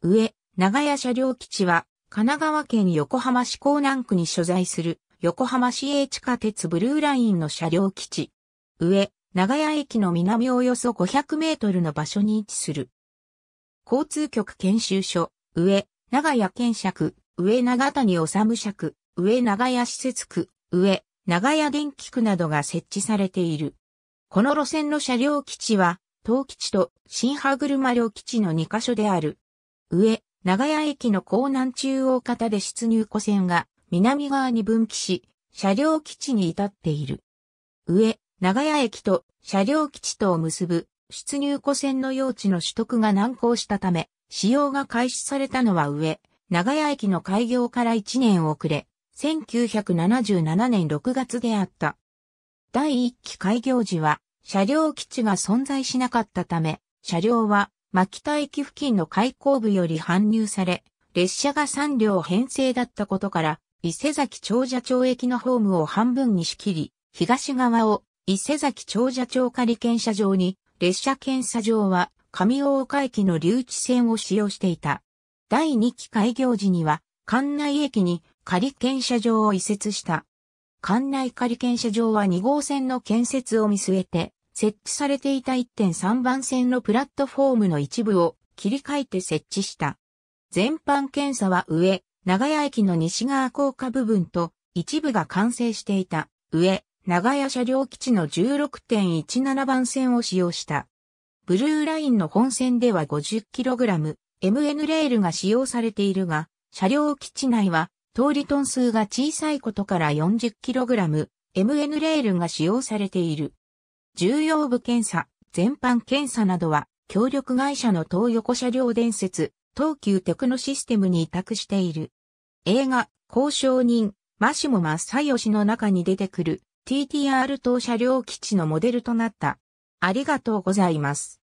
上、長屋車両基地は、神奈川県横浜市港南区に所在する、横浜市営地下鉄ブルーラインの車両基地。上、長屋駅の南およそ500メートルの場所に位置する。交通局研修所、上、長屋県区上長谷治区上長屋施設区、上、長屋電気区などが設置されている。この路線の車両基地は、東基地と新歯車両基地の2カ所である。上、長屋駅の港南中央型で出入湖線が南側に分岐し、車両基地に至っている。上、長屋駅と車両基地とを結ぶ出入湖線の用地の取得が難航したため、使用が開始されたのは上、長屋駅の開業から1年遅れ、1977年6月であった。第1期開業時は、車両基地が存在しなかったため、車両は牧田駅付近の開口部より搬入され、列車が3両編成だったことから、伊勢崎長者町駅のホームを半分に仕切り、東側を伊勢崎長者町仮検査場に、列車検査場は上大岡駅の留置線を使用していた。第2期開業時には、館内駅に仮検査場を移設した。館内仮検査場は2号線の建設を見据えて、設置されていた1.3番線のプラットフォームの一部を切り替えて設置した。全般検査は上、長屋駅の西側高架部分と一部が完成していた上、長屋車両基地の16.17番線を使用した。ブルーラインの本線では 50kg、MN レールが使用されているが、車両基地内は通りトン数が小さいことから 40kg、MN レールが使用されている。重要部検査、全般検査などは、協力会社の東横車両伝説、東急テクノシステムに委託している。映画、交渉人、マシモ・マッサヨシの中に出てくる TTR 等車両基地のモデルとなった。ありがとうございます。